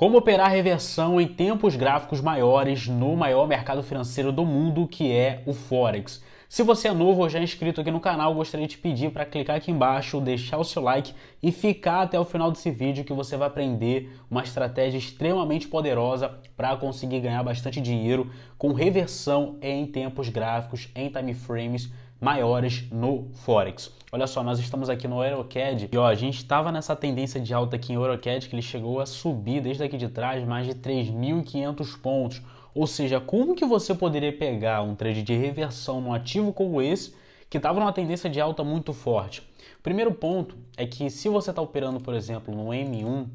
Como operar reversão em tempos gráficos maiores no maior mercado financeiro do mundo, que é o Forex. Se você é novo ou já é inscrito aqui no canal, gostaria de pedir para clicar aqui embaixo, deixar o seu like e ficar até o final desse vídeo que você vai aprender uma estratégia extremamente poderosa para conseguir ganhar bastante dinheiro com reversão em tempos gráficos, em time frames maiores no Forex. Olha só, nós estamos aqui no EuroCAD e ó, a gente estava nessa tendência de alta aqui em EuroCAD que ele chegou a subir desde aqui de trás mais de 3.500 pontos. Ou seja, como que você poderia pegar um trade de reversão num ativo como esse que estava numa tendência de alta muito forte? Primeiro ponto é que se você está operando, por exemplo, no M1,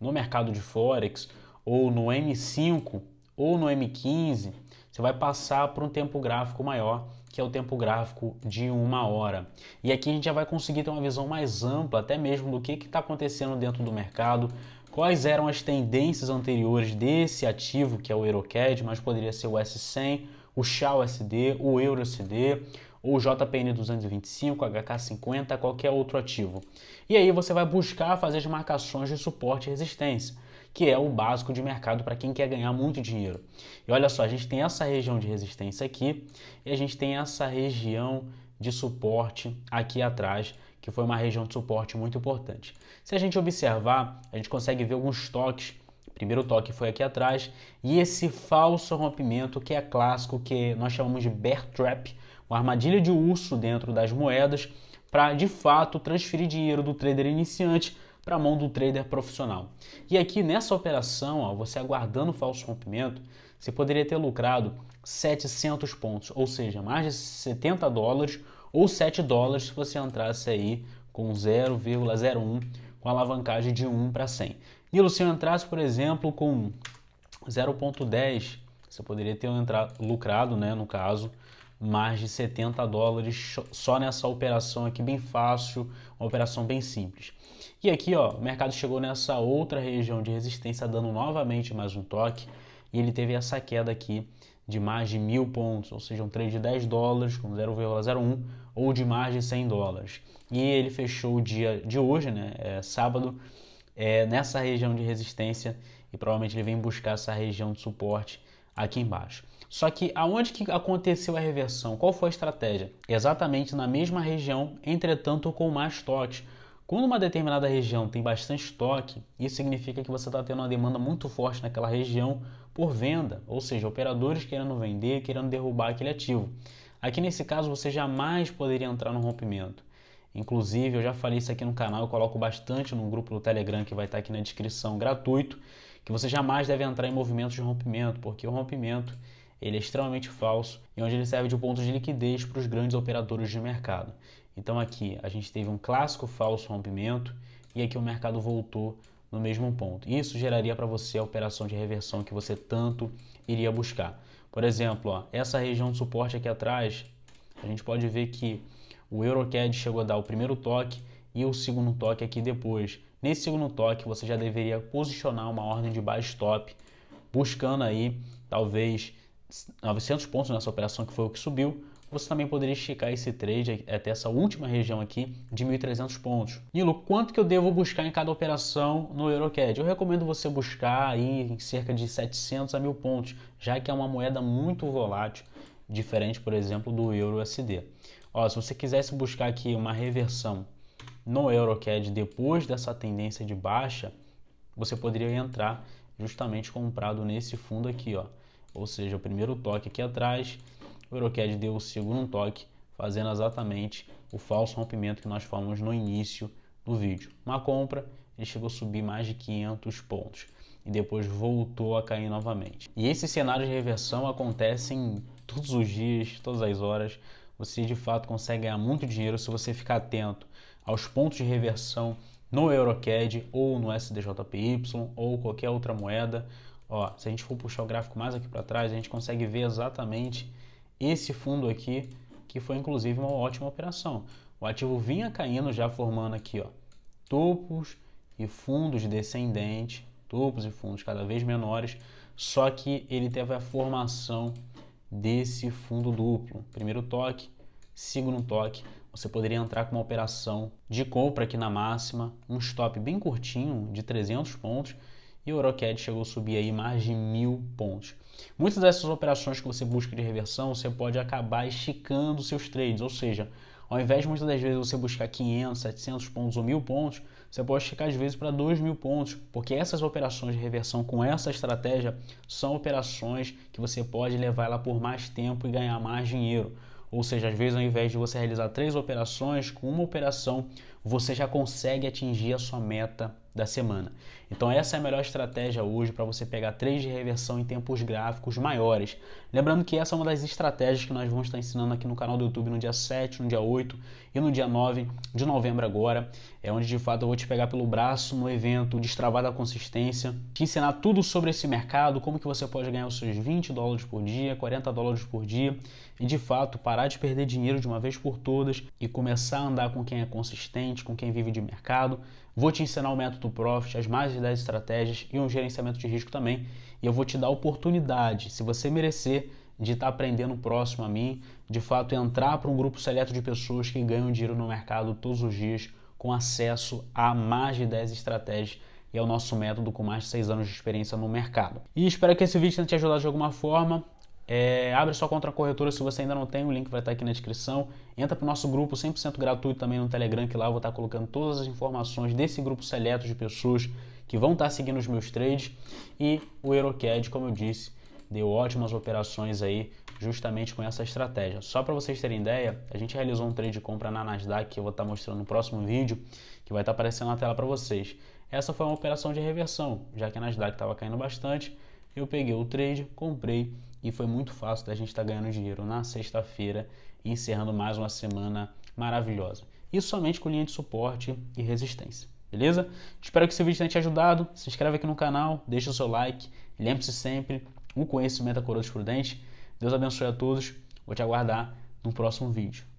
no mercado de Forex, ou no M5, ou no M15, você vai passar por um tempo gráfico maior que é o tempo gráfico de uma hora. E aqui a gente já vai conseguir ter uma visão mais ampla, até mesmo do que está acontecendo dentro do mercado, quais eram as tendências anteriores desse ativo, que é o EuroCAD, mas poderia ser o S100, o XAU SD, o Euro o ou JPN 225, HK50, qualquer outro ativo. E aí você vai buscar fazer as marcações de suporte e resistência que é o básico de mercado para quem quer ganhar muito dinheiro. E olha só, a gente tem essa região de resistência aqui e a gente tem essa região de suporte aqui atrás, que foi uma região de suporte muito importante. Se a gente observar, a gente consegue ver alguns toques primeiro toque foi aqui atrás, e esse falso rompimento que é clássico, que nós chamamos de bear trap, uma armadilha de urso dentro das moedas, para de fato transferir dinheiro do trader iniciante para a mão do trader profissional. E aqui nessa operação, ó, você aguardando o falso rompimento, você poderia ter lucrado 700 pontos, ou seja, mais de 70 dólares ou 7 dólares se você entrasse aí com 0,01 com alavancagem de 1 para 100. Nilo, se eu entrasse, por exemplo, com 0,10, você poderia ter entrado, lucrado, né, no caso, mais de 70 dólares só nessa operação aqui, bem fácil, uma operação bem simples. E aqui, ó, o mercado chegou nessa outra região de resistência, dando novamente mais um toque, e ele teve essa queda aqui de mais de mil pontos, ou seja, um trade de 10 dólares com 0,01 ou de mais de 100 dólares. E ele fechou o dia de hoje, né, é, sábado, é, nessa região de resistência e provavelmente ele vem buscar essa região de suporte aqui embaixo. Só que aonde que aconteceu a reversão? Qual foi a estratégia? Exatamente na mesma região, entretanto com mais toques. Quando uma determinada região tem bastante estoque, isso significa que você está tendo uma demanda muito forte naquela região por venda, ou seja, operadores querendo vender, querendo derrubar aquele ativo. Aqui nesse caso você jamais poderia entrar no rompimento. Inclusive, eu já falei isso aqui no canal, eu coloco bastante no grupo do Telegram que vai estar tá aqui na descrição, gratuito, que você jamais deve entrar em movimentos de rompimento, porque o rompimento ele é extremamente falso e onde ele serve de ponto de liquidez para os grandes operadores de mercado. Então aqui a gente teve um clássico falso rompimento e aqui o mercado voltou no mesmo ponto. Isso geraria para você a operação de reversão que você tanto iria buscar. Por exemplo, ó, essa região de suporte aqui atrás, a gente pode ver que o EuroCAD chegou a dar o primeiro toque e o segundo toque aqui depois. Nesse segundo toque, você já deveria posicionar uma ordem de buy stop, buscando aí talvez 900 pontos nessa operação que foi o que subiu, você também poderia esticar esse trade até essa última região aqui de 1.300 pontos. Nilo, quanto que eu devo buscar em cada operação no Eurocad? Eu recomendo você buscar aí em cerca de 700 a 1.000 pontos, já que é uma moeda muito volátil, diferente, por exemplo, do EURUSD. Ó, se você quisesse buscar aqui uma reversão no Eurocad depois dessa tendência de baixa, você poderia entrar justamente comprado nesse fundo aqui, ó ou seja, o primeiro toque aqui atrás, o Eurocad deu o segundo toque, fazendo exatamente o falso rompimento que nós falamos no início do vídeo. Uma compra, ele chegou a subir mais de 500 pontos e depois voltou a cair novamente. E esses cenários de reversão acontecem todos os dias, todas as horas. Você de fato consegue ganhar muito dinheiro se você ficar atento aos pontos de reversão no EuroCAD ou no SDJPY ou qualquer outra moeda Ó, se a gente for puxar o gráfico mais aqui para trás, a gente consegue ver exatamente esse fundo aqui, que foi inclusive uma ótima operação. O ativo vinha caindo já formando aqui, ó, topos e fundos descendentes, topos e fundos cada vez menores, só que ele teve a formação desse fundo duplo. Primeiro toque, segundo toque, você poderia entrar com uma operação de compra aqui na máxima, um stop bem curtinho de 300 pontos e o Eurocad chegou a subir aí mais de mil pontos. Muitas dessas operações que você busca de reversão, você pode acabar esticando seus trades, ou seja, ao invés de muitas das vezes você buscar 500, 700 pontos ou 1000 pontos, você pode esticar às vezes para mil pontos, porque essas operações de reversão com essa estratégia são operações que você pode levar ela por mais tempo e ganhar mais dinheiro. Ou seja, às vezes ao invés de você realizar três operações, com uma operação você já consegue atingir a sua meta da semana. Então essa é a melhor estratégia hoje para você pegar três de reversão em tempos gráficos maiores. Lembrando que essa é uma das estratégias que nós vamos estar ensinando aqui no canal do YouTube no dia 7, no dia 8 e no dia 9 de novembro agora. É onde de fato eu vou te pegar pelo braço no evento, destravar da consistência, te ensinar tudo sobre esse mercado, como que você pode ganhar os seus 20 dólares por dia, 40 dólares por dia e de fato parar de perder dinheiro de uma vez por todas e começar a andar com quem é consistente, com quem vive de mercado, Vou te ensinar o método Profit, as mais de 10 estratégias e um gerenciamento de risco também. E eu vou te dar a oportunidade, se você merecer, de estar tá aprendendo próximo a mim, de fato entrar para um grupo seleto de pessoas que ganham dinheiro no mercado todos os dias, com acesso a mais de 10 estratégias e ao é nosso método com mais de 6 anos de experiência no mercado. E espero que esse vídeo tenha te ajudado de alguma forma. É, abre sua conta na corretora se você ainda não tem, o link vai estar aqui na descrição. Entra para o nosso grupo 100% gratuito também no Telegram, que lá eu vou estar colocando todas as informações desse grupo seleto de pessoas que vão estar seguindo os meus trades. E o EuroCAD, como eu disse, deu ótimas operações aí justamente com essa estratégia. Só para vocês terem ideia, a gente realizou um trade de compra na Nasdaq, que eu vou estar mostrando no próximo vídeo, que vai estar aparecendo na tela para vocês. Essa foi uma operação de reversão, já que a Nasdaq estava caindo bastante, eu peguei o trade, comprei e foi muito fácil da gente estar tá ganhando dinheiro na sexta-feira, encerrando mais uma semana maravilhosa. Isso somente com linha de suporte e resistência, beleza? Espero que esse vídeo tenha te ajudado. Se inscreve aqui no canal, deixa o seu like. Lembre-se sempre, o conhecimento é coroa de prudente. Deus abençoe a todos. Vou te aguardar no próximo vídeo.